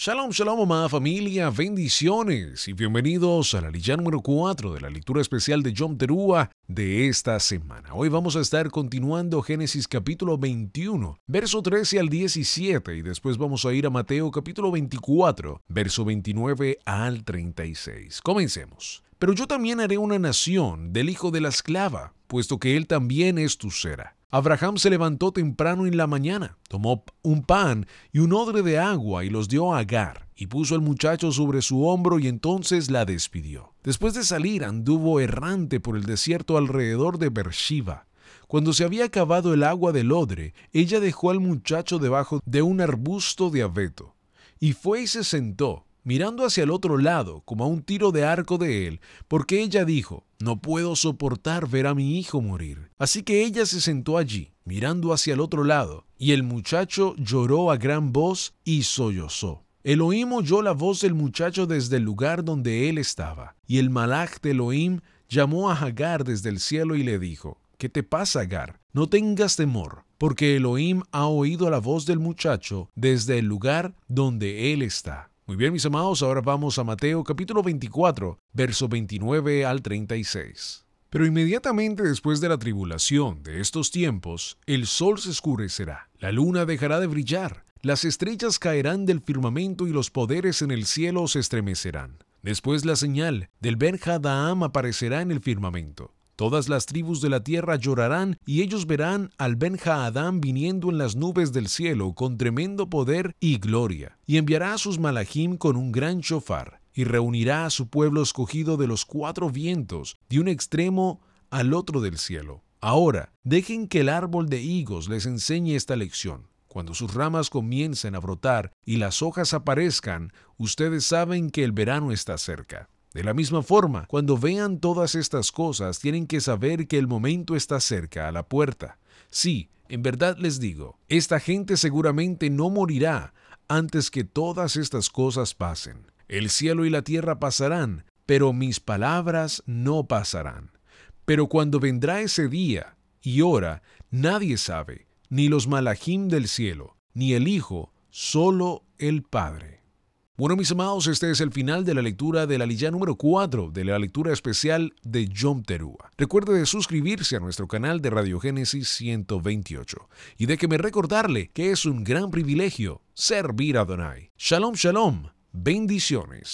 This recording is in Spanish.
Shalom, shalom, amada familia, bendiciones y bienvenidos a la lilla número 4 de la lectura especial de John Terúa de esta semana. Hoy vamos a estar continuando Génesis capítulo 21, verso 13 al 17 y después vamos a ir a Mateo capítulo 24, verso 29 al 36. Comencemos. Pero yo también haré una nación del hijo de la esclava, puesto que él también es tu cera Abraham se levantó temprano en la mañana, tomó un pan y un odre de agua y los dio a Agar, y puso el muchacho sobre su hombro y entonces la despidió. Después de salir anduvo errante por el desierto alrededor de Beersheba. Cuando se había acabado el agua del odre, ella dejó al muchacho debajo de un arbusto de abeto, y fue y se sentó, mirando hacia el otro lado, como a un tiro de arco de él, porque ella dijo, no puedo soportar ver a mi hijo morir. Así que ella se sentó allí, mirando hacia el otro lado, y el muchacho lloró a gran voz y sollozó. Elohim oyó la voz del muchacho desde el lugar donde él estaba, y el malach de Elohim llamó a Hagar desde el cielo y le dijo, ¿Qué te pasa, Hagar? No tengas temor, porque Elohim ha oído la voz del muchacho desde el lugar donde él está. Muy bien, mis amados, ahora vamos a Mateo capítulo 24, verso 29 al 36. Pero inmediatamente después de la tribulación de estos tiempos, el sol se oscurecerá, la luna dejará de brillar, las estrellas caerán del firmamento y los poderes en el cielo se estremecerán. Después la señal del Ben Hadaam aparecerá en el firmamento Todas las tribus de la tierra llorarán y ellos verán al ben Adán viniendo en las nubes del cielo con tremendo poder y gloria, y enviará a sus malachim con un gran chofar y reunirá a su pueblo escogido de los cuatro vientos, de un extremo al otro del cielo. Ahora, dejen que el árbol de higos les enseñe esta lección. Cuando sus ramas comiencen a brotar y las hojas aparezcan, ustedes saben que el verano está cerca. De la misma forma, cuando vean todas estas cosas, tienen que saber que el momento está cerca, a la puerta. Sí, en verdad les digo, esta gente seguramente no morirá antes que todas estas cosas pasen. El cielo y la tierra pasarán, pero mis palabras no pasarán. Pero cuando vendrá ese día y hora, nadie sabe, ni los malachim del cielo, ni el Hijo, solo el Padre. Bueno, mis amados, este es el final de la lectura de la lilla número 4 de la lectura especial de John Teruah. Recuerde de suscribirse a nuestro canal de Radiogénesis 128 y de que me recordarle que es un gran privilegio servir a Donai. Shalom, shalom, bendiciones.